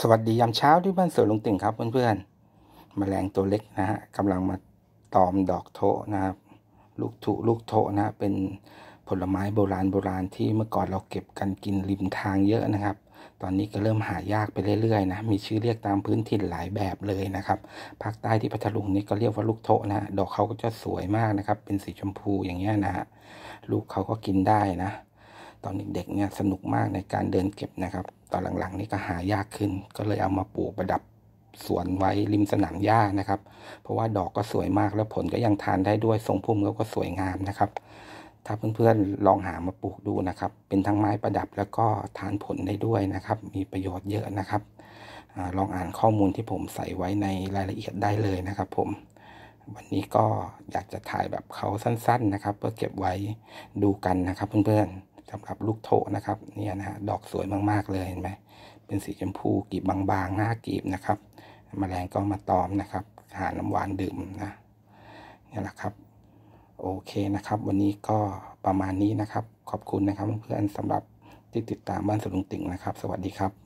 สวัสดียามเช้าที่บ้านสวนลุงติ่ง ครับ เพื่อนๆมแมลงตัวเล็กนะฮะกำลังมาตอมดอกโถนะครับ ลูกถุลูกโถนะ เป็นผลไม้โบราณโบราณที่เมื่อก่อนเราเก็บกันกินริมทางเยอะนะครับ ตอนนี้ก็เริ่มหายากไปเรื่อยๆ นะมีชื่อเรียกตามพื้นถิ่นหลายแบบเลยนะครับภาคใต้ที่พัทลุงนี่ก็เรียกว่าลูกโถนะดอกเขาก็จะสวยมากนะครับ เป็นสีชมพูอย่างเงี้ยนะฮะลูกเขาก็กินได้นะตอนเด็กๆเนี่ยสนุกมากในการเดินเก็บนะครับตอนหลังๆ นี่ก็หายากขึ้น ก็เลยเอามาปลูกประดับสวนไว้ริมสนามหญ้านะครับ เพราะว่าดอกก็สวยมาก แล้วผลก็ยังทานได้ด้วยทรงพุ่มก็สวยงามนะครับ ถ้าเพื่อนๆลองหามาปลูกดูนะครับ เป็นทั้งไม้ประดับแล้วก็ทานผลได้ด้วยนะครับ มีประโยชน์เยอะนะครับอลองอ่านข้อมูลที่ผมใส่ไว้ในรายละเอียดได้เลยนะครับ ผม วันนี้ก็อยากจะถ่ายแบบเขาสั้นๆนะครับ เพื่อเก็บไว้ดูกันนะครับ เพื่อนๆสำหรับลูกโถนะครับเนี่ยนะฮะดอกสวยมากๆเลยเห็นไหมเป็นสีชมพู กีบบางๆหน้ากีบนะครับมแมลงก็มาตอมนะครับ หาน้ำหวานดื่มนะนี่แหละครับ โอเคนะครับ วันนี้ก็ประมาณนี้นะครับ ขอบคุณนะครับเพื่อนๆสำหรับที่ติดตามบ้านสลุงติ่งนะครับ สวัสดีครับ